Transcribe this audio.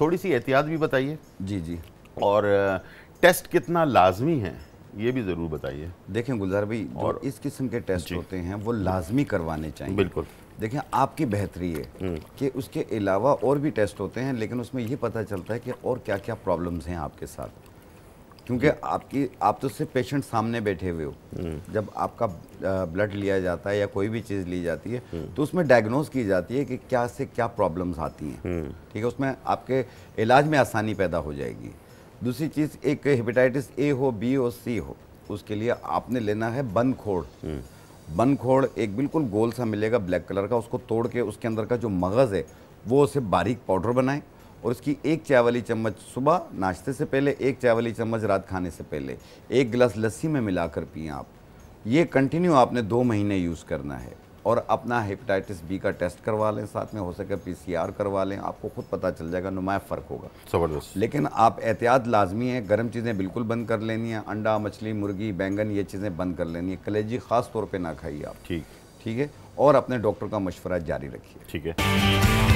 थोड़ी सी एहतियात भी बताइए जी जी और टेस्ट कितना लाजमी है ये भी ज़रूर बताइए देखें गुलजार भाई और इस किस्म के टेस्ट होते हैं वो लाजमी करवाने चाहिए बिल्कुल देखें आपकी बेहतरी है हम्म। कि उसके अलावा और भी टेस्ट होते हैं लेकिन उसमें ये पता चलता है कि और क्या क्या प्रॉब्लम्स हैं आपके साथ क्योंकि आपकी आप तो सिर्फ पेशेंट सामने बैठे हुए हो हम्म। जब आपका ब्लड लिया जाता है या कोई भी चीज़ ली जाती है हम्म। तो उसमें डायग्नोज की जाती है कि क्या से क्या प्रॉब्लम्स आती हैं हम्म। ठीक है उसमें आपके इलाज में आसानी पैदा हो जाएगी दूसरी चीज़ एक हेपेटाइटिस ए हो बी हो सी हो उसके लिए आपने लेना है बन खोड़ बन खोड़ एक बिल्कुल गोल सा मिलेगा ब्लैक कलर का उसको तोड़ के उसके अंदर का जो मगज़ है वो उसे बारीक पाउडर बनाएं और उसकी एक चाय वाली चम्मच सुबह नाश्ते से पहले एक चाय वाली चम्मच रात खाने से पहले एक गिलास लस्सी में मिलाकर पिए आप ये कंटिन्यू आपने दो महीने यूज़ करना है और अपना हेपेटाइटिस बी का टेस्ट करवा लें साथ में हो सके पीसीआर करवा लें आपको खुद पता चल जाएगा नुमाया फ़र्क होगा ज़बरदस्त लेकिन आप एहतियात लाजमी है गर्म चीज़ें बिल्कुल बंद कर लेनी है अंडा मछली मुर्गी बैंगन ये चीज़ें बंद कर लेनी है कलेजी ख़ास तौर पर ना खाइए आप ठीक ठीक है और अपने डॉक्टर का मशवरा जारी रखिए ठीक है